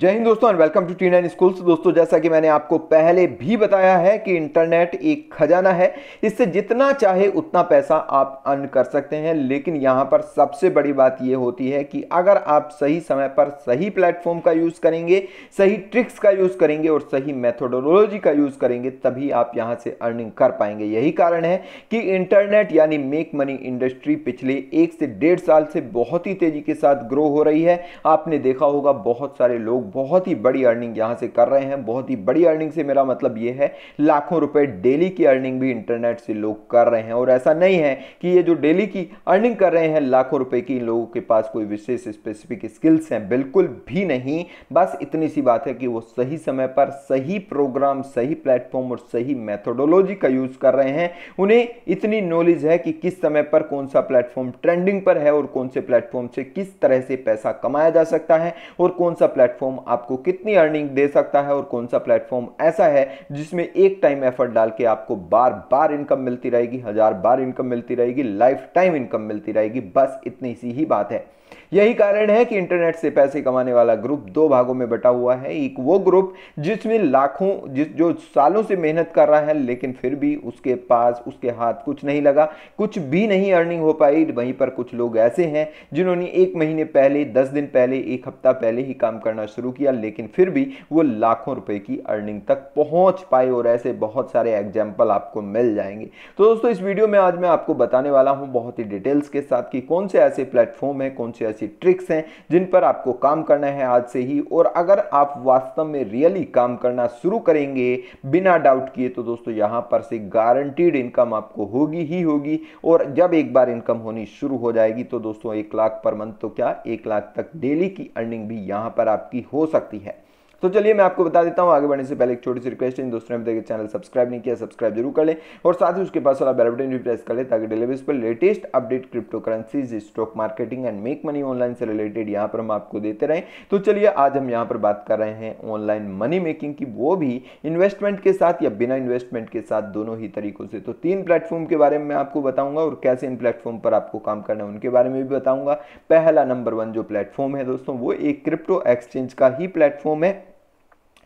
जय हिंद दोस्तों and welcome to T nine schools दोस्तों जैसा कि मैंने आपको पहले भी बताया है कि इंटरनेट एक खजाना है इससे जितना चाहे उतना पैसा आप अर्न कर सकते हैं लेकिन यहाँ पर सबसे बड़ी बात यह होती है कि अगर आप सही समय पर सही प्लेटफॉर्म का यूज़ करेंगे सही ट्रिक्स का यूज़ करेंगे और सही मेथोडोलॉजी का यूज़ करेंगे तभी आप यहाँ से अर्निंग कर पाएंगे यही कारण है कि इंटरनेट यानी मेक मनी इंडस्ट्री पिछले एक से डेढ़ साल से बहुत ही तेज़ी के साथ ग्रो हो रही है आपने देखा होगा बहुत सारे लोग लोग बहुत ही बड़ी अर्निंग यहाँ से कर रहे हैं बहुत ही बड़ी अर्निंग से मेरा मतलब ये है लाखों रुपए डेली की अर्निंग भी इंटरनेट से लोग कर रहे हैं और ऐसा नहीं है कि ये जो डेली की अर्निंग कर रहे हैं लाखों रुपए की इन लोगों के पास कोई विशेष स्पेसिफिक स्किल्स हैं बिल्कुल भी नहीं बस इतनी सी बात है कि वो सही समय पर सही प्रोग्राम सही प्लेटफॉर्म और सही मैथोडोलॉजी का यूज़ कर रहे हैं उन्हें इतनी नॉलेज है कि किस समय पर कौन सा प्लेटफॉर्म ट्रेंडिंग पर है और कौन से प्लेटफॉर्म से किस तरह से पैसा कमाया जा सकता है और कौन सा प्लेटफॉर्म प्लेटफॉर्म आपको कितनी अर्निंग दे सकता है और कौन सा प्लेटफॉर्म ऐसा है जिसमें एक टाइम एफर्ट डाल के आपको बार बार इनकम मिलती रहेगी हजार बार इनकम मिलती रहेगी लाइफ टाइम इनकम मिलती रहेगी बस इतनी सी ही बात है यही कारण है कि इंटरनेट से पैसे कमाने वाला ग्रुप दो भागों में बटा हुआ है एक वो ग्रुप जिसमें लाखों जिस जो सालों से मेहनत कर रहा है लेकिन फिर भी उसके पास उसके हाथ कुछ नहीं लगा कुछ भी नहीं अर्निंग हो पाई वहीं पर कुछ लोग ऐसे हैं जिन्होंने एक महीने पहले दस दिन पहले एक हफ्ता पहले ही काम करना शुरू किया लेकिन फिर भी वो लाखों रुपए की अर्निंग तक पहुंच पाए और ऐसे बहुत सारे एग्जाम्पल आपको मिल जाएंगे तो दोस्तों इस वीडियो में आज मैं आपको बताने वाला हूँ बहुत ही डिटेल्स के साथ कि कौन से ऐसे प्लेटफॉर्म है कौन से ऐसी ऐसी ट्रिक्स हैं जिन पर आपको काम करना है आज से ही और अगर आप वास्तव में रियली काम करना शुरू करेंगे बिना डाउट किए तो दोस्तों यहाँ पर से गारंटीड इनकम आपको होगी ही होगी और जब एक बार इनकम होनी शुरू हो जाएगी तो दोस्तों एक लाख पर मंथ तो क्या एक लाख तक डेली की अर्निंग भी यहाँ पर आपकी हो सकती है तो चलिए मैं आपको बता देता हूँ आगे बढ़ने से पहले एक छोटी सी रिक्वेस्ट है दोस्तों ने चैनल सब्सक्राइब नहीं किया सब्सक्राइब जरूर कर लें और साथ ही उसके पास वाला बेल बटन भी प्रेस कर लें ताकि डिलीवरी पर latest update crypto currencies stock marketing and make money online से रिलेटेड यहाँ पर हम आपको देते रहें तो चलिए आज हम यहाँ पर बात कर रहे हैं ऑनलाइन मनी मेकिंग की वो भी इन्वेस्टमेंट के साथ या बिना इन्वेस्टमेंट के साथ दोनों ही तरीकों से तो तीन प्लेटफॉर्म के बारे में मैं आपको बताऊंगा और कैसे इन प्लेटफॉर्म पर आपको काम करना है उनके बारे में भी बताऊंगा पहला नंबर वन जो प्लेटफॉर्म है दोस्तों वो एक क्रिप्टो एक्सचेंज का ही प्लेटफॉर्म है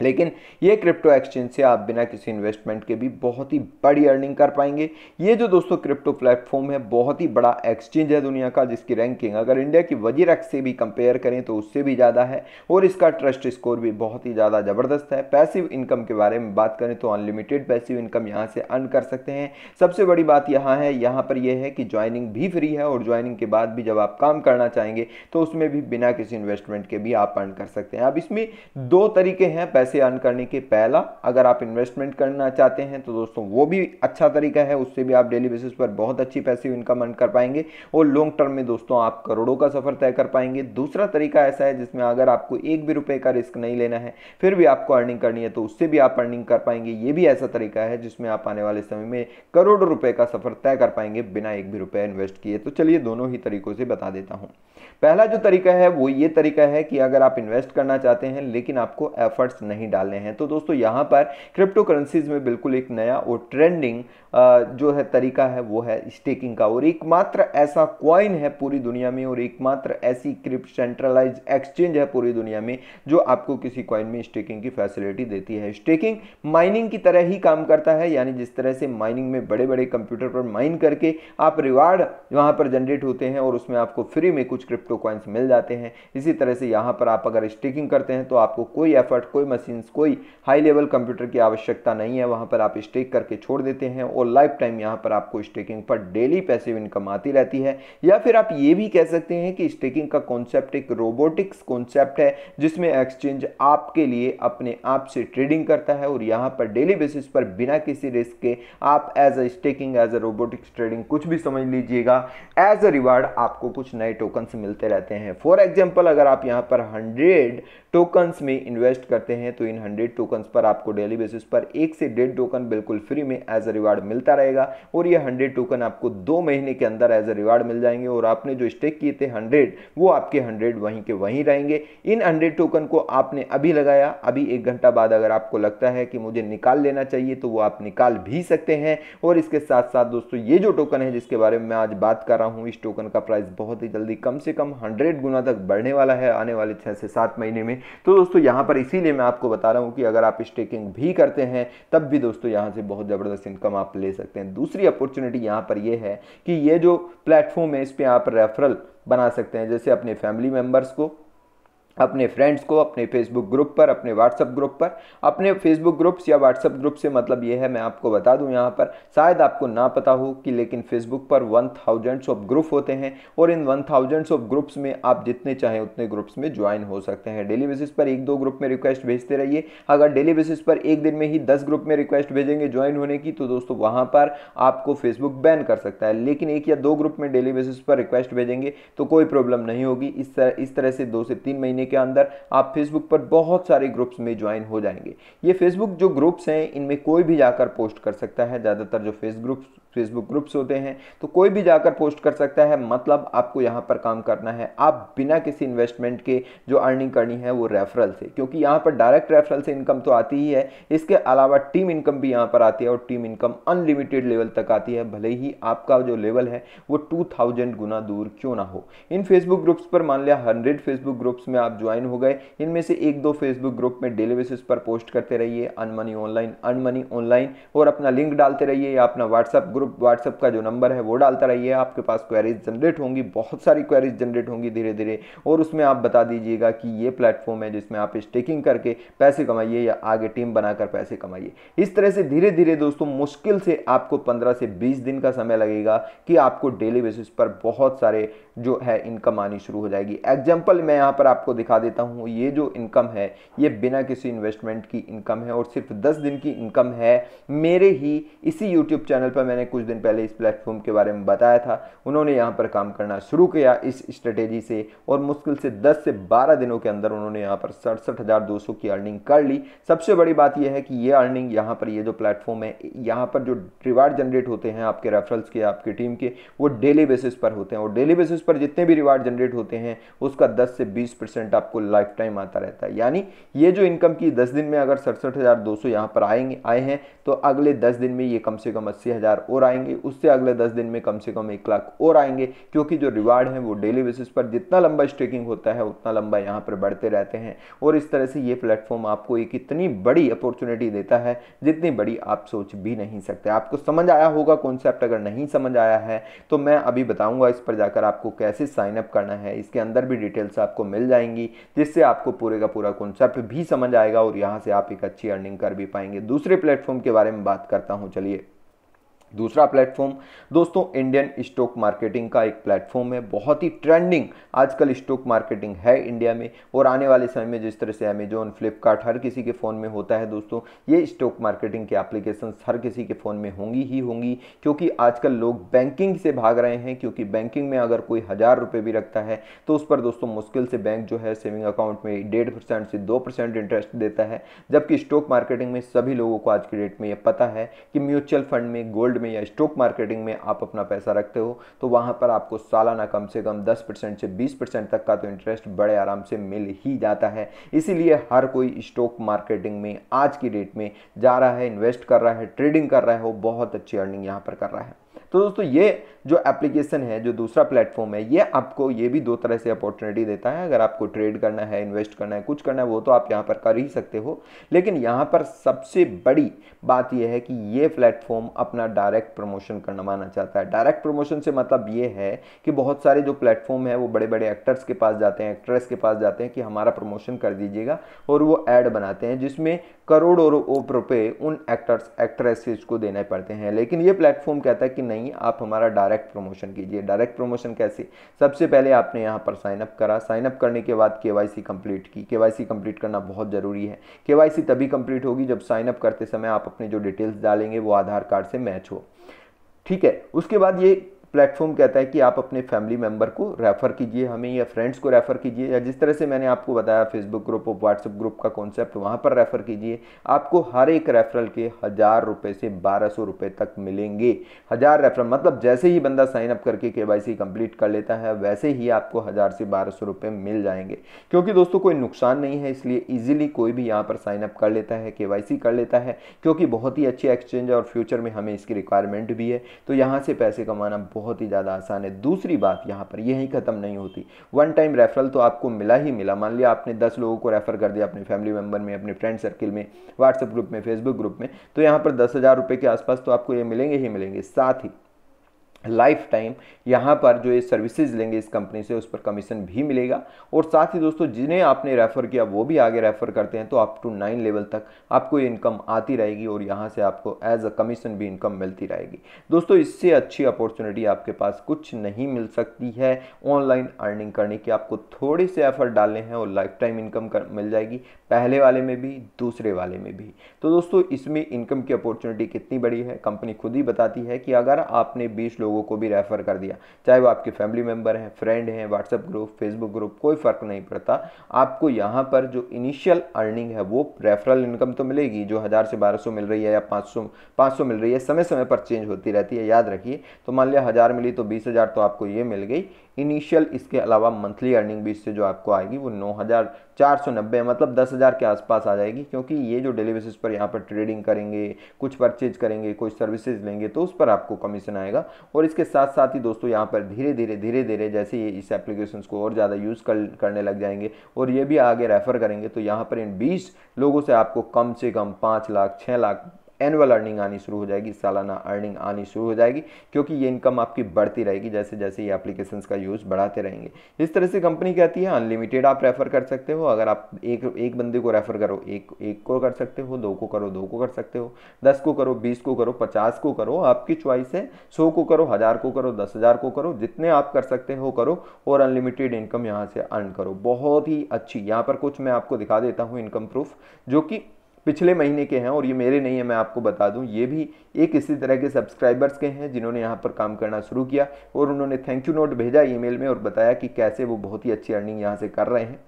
लेकिन ये क्रिप्टो एक्सचेंज से आप बिना किसी इन्वेस्टमेंट के भी बहुत ही बड़ी अर्निंग कर पाएंगे ये जो दोस्तों क्रिप्टो प्लेटफॉर्म है बहुत ही बड़ा एक्सचेंज है दुनिया का जिसकी रैंकिंग अगर इंडिया की वजीर एक्स से भी कंपेयर करें तो उससे भी ज़्यादा है और इसका ट्रस्ट स्कोर भी बहुत ही ज़्यादा ज़बरदस्त है पैसिव इनकम के बारे में बात करें तो अनलिमिटेड पैसिव इनकम यहाँ से अर्न कर सकते हैं सबसे बड़ी बात यहाँ है यहाँ पर यह है कि ज्वाइनिंग भी फ्री है और ज्वाइनिंग के बाद भी जब आप काम करना चाहेंगे तो उसमें भी बिना किसी इन्वेस्टमेंट के भी आप अर्न कर सकते हैं अब इसमें दो तरीके हैं पैसे अर्न करने के पहला अगर आप इन्वेस्टमेंट करना चाहते हैं तो दोस्तों वो भी अच्छा तरीका है उससे भी आप डेली बेसिस पर बहुत अच्छी पैसे इनकम अर्न कर पाएंगे और लॉन्ग टर्म में दोस्तों आप करोड़ों का सफर तय कर पाएंगे दूसरा तरीका ऐसा है जिसमें अगर आपको एक भी रुपए का रिस्क नहीं लेना है फिर भी आपको अर्निंग करनी है तो उससे भी आप अर्निंग कर पाएंगे ये भी ऐसा तरीका है जिसमें आप आने वाले समय में करोड़ों रुपए का सफर तय कर पाएंगे बिना एक भी रुपया इन्वेस्ट किए तो चलिए दोनों ही तरीकों से बता देता हूं पहला जो तरीका है वो ये तरीका है कि अगर आप इन्वेस्ट करना चाहते हैं लेकिन आपको एफर्ट्स नहीं नहीं डालने हैं तो दोस्तों यहाँ पर क्रिप्टो करेंसीज में बिल्कुल एक नया और ट्रेंडिंग जो है तरीका है वो है स्टेकिंग का और एकमात्र ऐसा क्वाइन है पूरी दुनिया में और एकमात्र ऐसी क्रिप्ट सेंट्रलाइज एक्सचेंज है पूरी दुनिया में जो आपको किसी क्वाइन में स्टेकिंग की फैसिलिटी देती है स्टेकिंग माइनिंग की तरह ही काम करता है यानी जिस तरह से माइनिंग में बड़े बड़े कंप्यूटर पर माइन करके आप रिवार्ड वहाँ पर जनरेट होते हैं और उसमें आपको फ्री में कुछ क्रिप्टो क्वाइंस मिल जाते हैं इसी तरह से यहाँ पर आप अगर स्टेकिंग करते हैं तो आपको कोई एफर्ट कोई मशीन मशीन्स कोई हाई लेवल कंप्यूटर की आवश्यकता नहीं है वहाँ पर आप स्टेक करके छोड़ देते हैं और लाइफ टाइम यहाँ पर आपको स्टेकिंग पर डेली पैसिव इनकम आती रहती है या फिर आप ये भी कह सकते हैं कि स्टेकिंग का कॉन्सेप्ट एक रोबोटिक्स कॉन्सेप्ट है जिसमें एक्सचेंज आपके लिए अपने आप से ट्रेडिंग करता है और यहाँ पर डेली बेसिस पर बिना किसी रिस्क के आप as a staking as a robotics trading कुछ भी समझ लीजिएगा एज अ रिवार्ड आपको कुछ नए टोकन्स मिलते रहते हैं फॉर एग्जाम्पल अगर आप यहाँ पर हंड्रेड टोकन्स में इन्वेस्ट करते हैं तो इन हंड्रेड टोकन्स पर आपको डेली बेसिस पर एक से डेढ़ टोकन बिल्कुल फ्री में एज अ रिवार्ड मिलता रहेगा और ये हंड्रेड टोकन आपको दो महीने के अंदर एज अ रिवार्ड मिल जाएंगे और आपने जो स्टेक किए थे हंड्रेड वो आपके हंड्रेड वहीं के वहीं रहेंगे इन हंड्रेड टोकन को आपने अभी लगाया अभी एक घंटा बाद अगर आपको लगता है कि मुझे निकाल लेना चाहिए तो वो आप निकाल भी सकते हैं और इसके साथ साथ दोस्तों ये जो टोकन है जिसके बारे में मैं आज बात कर रहा हूँ इस टोकन का प्राइस बहुत ही जल्दी कम से कम हंड्रेड गुना तक बढ़ने वाला है आने वाले छः से सात महीने में तो दोस्तों यहाँ पर इसीलिए मैं आपको बता रहा हूँ कि अगर आप स्टेकिंग भी करते हैं तब भी दोस्तों यहाँ से बहुत ज़बरदस्त इनकम आप ले सकते हैं दूसरी अपॉर्चुनिटी यहाँ पर यह है कि ये जो प्लेटफॉर्म है इस पर आप रेफरल बना सकते हैं जैसे अपने फैमिली मेम्बर्स को अपने फ्रेंड्स को अपने फेसबुक ग्रुप पर अपने व्हाट्सअप ग्रुप पर अपने फेसबुक ग्रुप्स या व्हाट्सअप ग्रुप से मतलब ये है मैं आपको बता दूं यहाँ पर शायद आपको ना पता हो कि लेकिन फेसबुक पर वन थाउजेंड्स ऑफ ग्रुप होते हैं और इन वन थाउजेंड्स ऑफ ग्रुप्स में आप जितने चाहें उतने ग्रुप्स में ज्वाइन हो सकते हैं डेली बेसिस पर एक दो ग्रुप में रिक्वेस्ट भेजते रहिए अगर डेली बेसिस पर एक दिन में ही दस ग्रुप में रिक्वेस्ट भेजेंगे ज्वाइन होने की तो दोस्तों वहाँ पर आपको फेसबुक बैन कर सकता है लेकिन एक या दो ग्रुप में डेली बेसिस पर रिक्वेस्ट भेजेंगे तो कोई प्रॉब्लम नहीं होगी इस तरह इस तरह से दो से तीन महीने के अंदर आप फेसबुक पर बहुत सारे ग्रुप्स में ज्वाइन हो जाएंगे ये फेसबुक जो ग्रुप्स हैं इनमें कोई भी जाकर पोस्ट कर सकता है ज़्यादातर जो फेस ग्रुप्स फेसबुक ग्रुप्स होते हैं तो कोई भी जाकर पोस्ट कर सकता है मतलब आपको यहाँ पर काम करना है आप बिना किसी इन्वेस्टमेंट के जो अर्निंग करनी है वो रेफरल से क्योंकि यहाँ पर डायरेक्ट रेफरल से इनकम तो आती ही है इसके अलावा टीम इनकम भी यहाँ पर आती है और टीम इनकम अनलिमिटेड लेवल तक आती है भले ही आपका जो लेवल है वो टू थाउजेंड गुना दूर क्यों ना हो इन फेसबुक ग्रुप्स पर मान लिया हंड्रेड फेसबुक ग्रुप्स में आप ज्वाइन हो गए इनमें से एक दो फेसबुक ग्रुप में डेली बेसिस पर पोस्ट करते रहिए अनमनी ऑनलाइन अनमनी ऑनलाइन और अपना लिंक डालते रहिए या अपना व्हाट्सएप ग्रुप ग्रुप व्हाट्सअप का जो नंबर है वो डालता रहिए आपके पास क्वेरीज जनरेट होंगी बहुत सारी क्वेरीज जनरेट होंगी धीरे धीरे और उसमें आप बता दीजिएगा कि ये प्लेटफॉर्म है जिसमें आप स्टेकिंग करके पैसे कमाइए या आगे टीम बनाकर पैसे कमाइए इस तरह से धीरे धीरे दोस्तों मुश्किल से आपको पंद्रह से बीस दिन का समय लगेगा कि आपको डेली बेसिस पर बहुत सारे जो है इनकम आनी शुरू हो जाएगी एग्जाम्पल मैं यहाँ पर आपको दिखा देता हूँ ये जो इनकम है ये बिना किसी इन्वेस्टमेंट की इनकम है और सिर्फ दस दिन की इनकम है मेरे ही इसी यूट्यूब चैनल पर मैंने कुछ दिन पहले इस प्लेटफॉर्म के बारे में बताया था उन्होंने यहाँ पर काम करना शुरू किया इस स्ट्रेटेजी से और मुश्किल से 10 से 12 दिनों के अंदर उन्होंने यहाँ पर सड़सठ की अर्निंग कर ली सबसे बड़ी बात यह है कि ये अर्निंग यहाँ पर ये जो प्लेटफॉर्म है यहाँ पर जो रिवार्ड जनरेट होते हैं आपके रेफरल्स के आपकी टीम के वो डेली बेसिस पर होते हैं और डेली बेसिस पर जितने भी रिवार्ड जनरेट होते हैं उसका दस से बीस परसेंट आपको लाइफ टाइम आता रहता है यानी ये जो इनकम की दस दिन में अगर सड़सठ हज़ार दो सौ यहां पर आएंगे आए हैं तो अगले दस दिन में ये कम से कम अस्सी हज़ार और आएंगे उससे अगले दस दिन में कम से कम एक लाख और आएंगे क्योंकि जो रिवार्ड है वो डेली बेसिस पर जितना लंबा स्टेकिंग होता है उतना लंबा यहाँ पर बढ़ते रहते हैं और इस तरह से ये प्लेटफॉर्म आपको एक इतनी बड़ी अपॉर्चुनिटी देता है जितनी बड़ी आप सोच भी नहीं सकते आपको समझ आया होगा कॉन्सेप्ट अगर नहीं समझ आया है तो मैं अभी बताऊंगा इस पर जाकर आपको कैसे साइन अप करना है इसके अंदर भी डिटेल्स आपको मिल जाएंगी जिससे आपको पूरे का पूरा कॉन्सेप्ट भी समझ आएगा और यहाँ से आप एक अच्छी अर्निंग कर भी पाएंगे दूसरे प्लेटफॉर्म के बारे में बात करता हूँ चलिए दूसरा प्लेटफॉर्म दोस्तों इंडियन स्टॉक मार्केटिंग का एक प्लेटफॉर्म है बहुत ही ट्रेंडिंग आजकल स्टॉक मार्केटिंग है इंडिया में और आने वाले समय में जिस तरह से अमेजोन फ्लिपकार्ट हर किसी के फ़ोन में होता है दोस्तों ये स्टॉक मार्केटिंग के एप्लीकेशन हर किसी के फ़ोन में होंगी ही होंगी क्योंकि आजकल लोग बैंकिंग से भाग रहे हैं क्योंकि बैंकिंग में अगर कोई हज़ार रुपये भी रखता है तो उस पर दोस्तों मुश्किल से बैंक जो है सेविंग अकाउंट में डेढ़ परसेंट से दो परसेंट इंटरेस्ट देता है जबकि स्टॉक मार्केटिंग में सभी लोगों को आज के डेट में यह पता है कि म्यूचुअल फंड में गोल्ड गोल्ड में या स्टॉक मार्केटिंग में आप अपना पैसा रखते हो तो वहाँ पर आपको सालाना कम से कम 10 परसेंट से 20 परसेंट तक का तो इंटरेस्ट बड़े आराम से मिल ही जाता है इसीलिए हर कोई स्टॉक मार्केटिंग में आज की डेट में जा रहा है इन्वेस्ट कर रहा है ट्रेडिंग कर रहा है वो बहुत अच्छी अर्निंग यहाँ पर कर रहा है तो दोस्तों ये जो एप्लीकेशन है जो दूसरा प्लेटफॉर्म है ये आपको ये भी दो तरह से अपॉर्चुनिटी देता है अगर आपको ट्रेड करना है इन्वेस्ट करना है कुछ करना है वो तो आप यहाँ पर कर ही सकते हो लेकिन यहाँ पर सबसे बड़ी बात यह है कि ये प्लेटफॉर्म अपना डायरेक्ट प्रमोशन करना माना चाहता है डायरेक्ट प्रमोशन से मतलब ये है कि बहुत सारे जो प्लेटफॉर्म है वो बड़े बड़े एक्टर्स के पास जाते हैं एक्ट्रेस के पास जाते हैं कि हमारा प्रमोशन कर दीजिएगा और वो एड बनाते हैं जिसमें करोड़ों रुपये उन एक्टर्स एक्ट्रेसेस को देने पड़ते हैं लेकिन ये प्लेटफॉर्म कहता है कि नहीं नहीं आप हमारा डायरेक्ट प्रमोशन कीजिए डायरेक्ट प्रमोशन कैसे सबसे पहले आपने यहाँ पर साइनअप करा साइनअप करने के बाद के वाई कंप्लीट की के वाई कंप्लीट करना बहुत ज़रूरी है के तभी कंप्लीट होगी जब साइनअप करते समय आप अपने जो डिटेल्स डालेंगे वो आधार कार्ड से मैच हो ठीक है उसके बाद ये प्लेटफॉर्म कहता है कि आप अपने फैमिली मेम्बर को रेफ़र कीजिए हमें या फ्रेंड्स को रेफ़र कीजिए या जिस तरह से मैंने आपको बताया फेसबुक ग्रुप और व्हाट्सएप ग्रुप का कॉन्सेप्ट वहाँ पर रेफ़र कीजिए आपको हर एक रेफरल के हज़ार रुपये से बारह सौ रुपये तक मिलेंगे हज़ार रेफरल मतलब जैसे ही बंदा साइन अप करके के वाई सी कंप्लीट कर लेता है वैसे ही आपको हज़ार से बारह सौ रुपये मिल जाएंगे क्योंकि दोस्तों कोई नुकसान नहीं है इसलिए ईजिली कोई भी यहाँ पर साइन अप कर लेता है के वाई सी कर लेता है क्योंकि बहुत ही अच्छे एक्सचेंज और फ्यूचर में हमें इसकी रिक्वायरमेंट भी है तो यहाँ से पैसे कमाना बहुत ही ज़्यादा आसान है दूसरी बात यहाँ पर यही ख़त्म नहीं होती वन टाइम रेफरल तो आपको मिला ही मिला मान लिया आपने दस लोगों को रेफ़र कर दिया अपने फैमिली मेम्बर में अपने फ्रेंड सर्किल में व्हाट्सएप ग्रुप में फेसबुक ग्रुप में तो यहाँ पर दस हज़ार के आसपास तो आपको ये मिलेंगे ही मिलेंगे साथ ही लाइफ टाइम यहाँ पर जो ये सर्विसेज लेंगे इस कंपनी से उस पर कमीशन भी मिलेगा और साथ ही दोस्तों जिन्हें आपने रेफ़र किया वो भी आगे रेफ़र करते हैं तो अप टू नाइन लेवल तक आपको ये इनकम आती रहेगी और यहाँ से आपको एज अ कमीशन भी इनकम मिलती रहेगी दोस्तों इससे अच्छी अपॉर्चुनिटी आपके पास कुछ नहीं मिल सकती है ऑनलाइन अर्निंग करने की आपको थोड़े से एफर्ट डालने हैं और लाइफ टाइम इनकम कर, मिल जाएगी पहले वाले में भी दूसरे वाले में भी तो दोस्तों इसमें इनकम की अपॉर्चुनिटी कितनी बड़ी है कंपनी खुद ही बताती है कि अगर आपने बीस लोगों लोगों को भी रेफ़र कर दिया चाहे वो आपके फैमिली मेम्बर हैं फ्रेंड हैं व्हाट्सएप ग्रुप फेसबुक ग्रुप कोई फ़र्क नहीं पड़ता आपको यहाँ पर जो इनिशियल अर्निंग है वो रेफरल इनकम तो मिलेगी जो हज़ार से बारह मिल रही है या पाँच सौ मिल रही है समय समय पर चेंज होती रहती है याद रखिए तो मान लिया हज़ार मिली तो बीस तो आपको ये मिल गई इनिशियल इसके अलावा मंथली अर्निंग भी इससे जो आपको आएगी वो नौ हज़ार चार सौ नब्बे मतलब दस हज़ार के आसपास आ जाएगी क्योंकि ये जो डेली बेसिस पर यहाँ पर ट्रेडिंग करेंगे कुछ परचेज करेंगे कोई सर्विसेज लेंगे तो उस पर आपको कमीशन आएगा और इसके साथ साथ ही दोस्तों यहाँ पर धीरे धीरे धीरे धीरे जैसे ये इस एप्लीकेशन को और ज़्यादा यूज़ कर, करने लग जाएंगे और ये भी आगे रेफ़र करेंगे तो यहाँ पर इन बीस लोगों से आपको कम से कम पाँच लाख छः लाख एनुअल अर्निंग आनी शुरू हो जाएगी सालाना अर्निंग आनी शुरू हो जाएगी क्योंकि ये इनकम आपकी बढ़ती रहेगी जैसे जैसे ये एप्लीकेशन का यूज़ बढ़ाते रहेंगे इस तरह से कंपनी कहती है अनलिमिटेड आप रेफ़र कर सकते हो अगर आप एक एक बंदे को रेफ़र करो एक एक को कर सकते हो दो को करो दो को कर सकते हो दस को करो बीस को करो पचास को करो आपकी च्वाइस है सौ को करो हज़ार को करो दस हज़ार को करो जितने आप कर सकते हो करो और अनलिमिटेड इनकम यहाँ से अर्न करो बहुत ही अच्छी यहाँ पर कुछ मैं आपको दिखा देता हूँ इनकम प्रूफ जो कि पिछले महीने के हैं और ये मेरे नहीं है मैं आपको बता दूं ये भी एक इसी तरह के सब्सक्राइबर्स के हैं जिन्होंने यहाँ पर काम करना शुरू किया और उन्होंने थैंक यू नोट भेजा ईमेल में और बताया कि कैसे वो बहुत ही अच्छी अर्निंग यहाँ से कर रहे हैं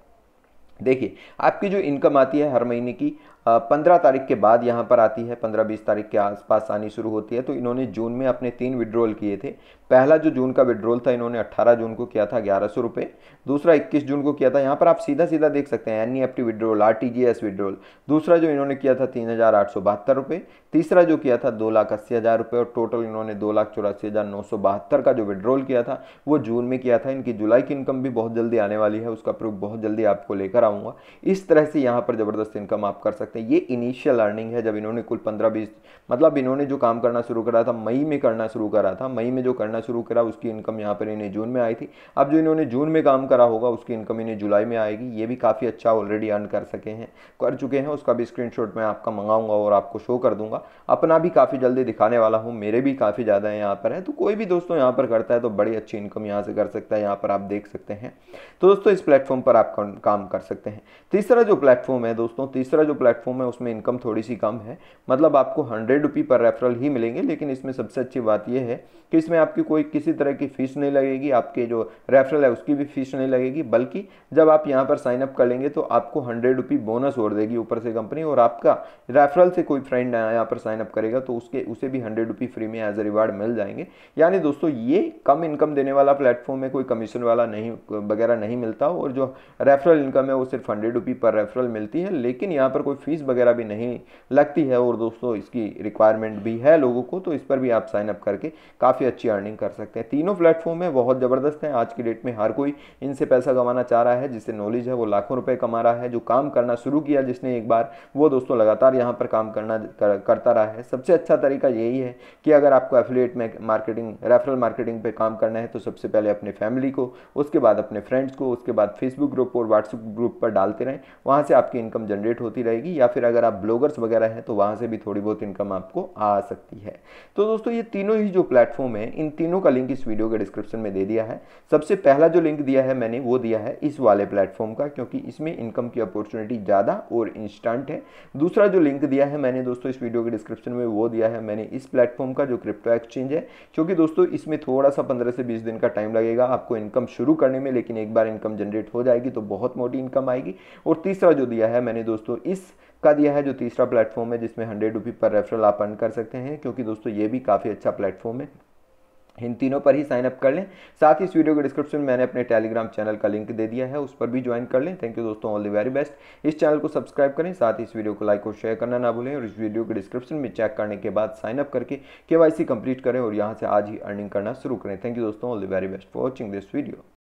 देखिए आपकी जो इनकम आती है हर महीने की पंद्रह तारीख के बाद यहाँ पर आती है पंद्रह बीस तारीख के आसपास आनी शुरू होती है तो इन्होंने जून में अपने तीन विड्रोल किए थे पहला जो जून का विड्रोल था इन्होंने अट्ठारह जून को किया था ग्यारह सौ रुपये दूसरा इक्कीस जून को किया था यहाँ पर आप सीधा सीधा देख सकते हैं N E R T G S दूसरा जो इन्होंने किया था तीन हज़ार आठ सौ बहत्तर रुपये तीसरा जो किया था दो लाख अस्सी हज़ार रुपये और टोटल इन्होंने दो लाख चौरासी हज़ार नौ सौ बहत्तर का जो विड्रोल किया था वो जून में किया था इनकी जुलाई की इनकम भी बहुत जल्दी आने वाली है उसका प्रूफ बहुत जल्दी आपको लेकर आऊँगा इस तरह से यहाँ पर ज़बरदस्त इनकम आप कर सकते हैं सकते हैं ये इनिशियल अर्निंग है जब इन्होंने कुल पंद्रह बीस मतलब इन्होंने जो काम करना शुरू करा था मई में करना शुरू करा था मई में जो करना शुरू करा उसकी इनकम यहाँ पर इन्हें जून में आई थी अब जो इन्होंने जून में काम करा होगा उसकी इनकम इन्हें जुलाई में आएगी ये भी काफ़ी अच्छा ऑलरेडी अर्न कर सके हैं कर चुके हैं उसका भी स्क्रीन मैं आपका मंगाऊंगा और आपको शो कर दूंगा अपना भी काफ़ी जल्दी दिखाने वाला हूँ मेरे भी काफ़ी ज़्यादा यहाँ पर है तो कोई भी दोस्तों यहाँ पर करता है तो बड़ी अच्छी इनकम यहाँ से कर सकता है यहाँ पर आप देख सकते हैं तो दोस्तों इस प्लेटफॉर्म पर आप काम कर सकते हैं तीसरा जो प्लेटफॉर्म है दोस्तों तीसरा जो प्लेटफॉर्म प्लेटफॉर्म है उसमें इनकम थोड़ी सी कम है मतलब आपको हंड्रेड रुपी पर रेफरल ही मिलेंगे लेकिन इसमें सबसे अच्छी बात यह है कि इसमें आपकी कोई किसी तरह की फ़ीस नहीं लगेगी आपके जो रेफरल है उसकी भी फ़ीस नहीं लगेगी बल्कि जब आप यहाँ पर साइनअप कर लेंगे तो आपको हंड्रेड रुपी बोनस और देगी ऊपर से कंपनी और आपका रेफरल से कोई फ्रेंड यहाँ पर साइनअप करेगा तो उसके उसे भी हंड्रेड रुपी फ्री में एज ए रिवार्ड मिल जाएंगे यानी दोस्तों ये कम इनकम देने वाला प्लेटफॉर्म है कोई कमीशन वाला नहीं वगैरह नहीं मिलता और जो रेफरल इनकम है वो सिर्फ हंड्रेड रुपी पर रेफरल मिलती है लेकिन यहाँ पर कोई फ़ीस वगैरह भी नहीं लगती है और दोस्तों इसकी रिक्वायरमेंट भी है लोगों को तो इस पर भी आप साइनअप करके काफ़ी अच्छी अर्निंग कर सकते हैं तीनों प्लेटफॉर्म है बहुत ज़बरदस्त हैं आज की डेट में हर कोई इनसे पैसा कमाना चाह रहा है जिससे नॉलेज है वो लाखों रुपये कमा रहा है जो काम करना शुरू किया जिसने एक बार वो दोस्तों लगातार यहाँ पर काम करना करता रहा है सबसे अच्छा तरीका यही है कि अगर आपको एफिलेट मार्केटिंग रेफरल मार्केटिंग पर काम करना है तो सबसे पहले अपने फैमिली को उसके बाद अपने फ्रेंड्स को उसके बाद फेसबुक ग्रुप और व्हाट्सएप ग्रुप पर डालते रहें वहाँ से आपकी इनकम जनरेट होती रहेगी या फिर अगर आप ब्लॉगर्स वगैरह हैं तो वहाँ से भी थोड़ी बहुत इनकम आपको आ सकती है तो दोस्तों ये तीनों ही जो प्लेटफॉर्म है इन तीनों का लिंक इस वीडियो के डिस्क्रिप्शन में दे दिया है सबसे पहला जो लिंक दिया है मैंने वो दिया है इस वाले प्लेटफॉर्म का क्योंकि इसमें इनकम की अपॉर्चुनिटी ज़्यादा और इंस्टेंट है दूसरा जो लिंक दिया है मैंने दोस्तों इस वीडियो के डिस्क्रिप्शन में वो दिया है मैंने इस प्लेटफॉर्म का जो क्रिप्टो एक्सचेंज है क्योंकि दोस्तों इसमें थोड़ा सा पंद्रह से बीस दिन का टाइम लगेगा आपको इनकम शुरू करने में लेकिन एक बार इनकम जनरेट हो जाएगी तो बहुत मोटी इनकम आएगी और तीसरा जो दिया है मैंने दोस्तों इस का दिया है जो तीसरा प्लेटफॉर्म है जिसमें हंड्रेड रुपी पर रेफरल आप अर्न कर सकते हैं क्योंकि दोस्तों ये भी काफ़ी अच्छा प्लेटफॉर्म है इन तीनों पर ही साइनअप कर लें साथ ही इस वीडियो के डिस्क्रिप्शन में मैंने अपने टेलीग्राम चैनल का लिंक दे दिया है उस पर भी ज्वाइन कर लें थैंक यू दोस्तों ऑल द वेरी बेस्ट इस चैनल को सब्सक्राइब करें साथ ही इस वीडियो को लाइक और शेयर करना ना भूलें और इस वीडियो के डिस्क्रिप्शन में चेक करने के बाद साइनअप करके के कंप्लीट करें और यहाँ से आज ही अर्निंग करना शुरू करें थैंक यू दोस्तों all the very best for watching this video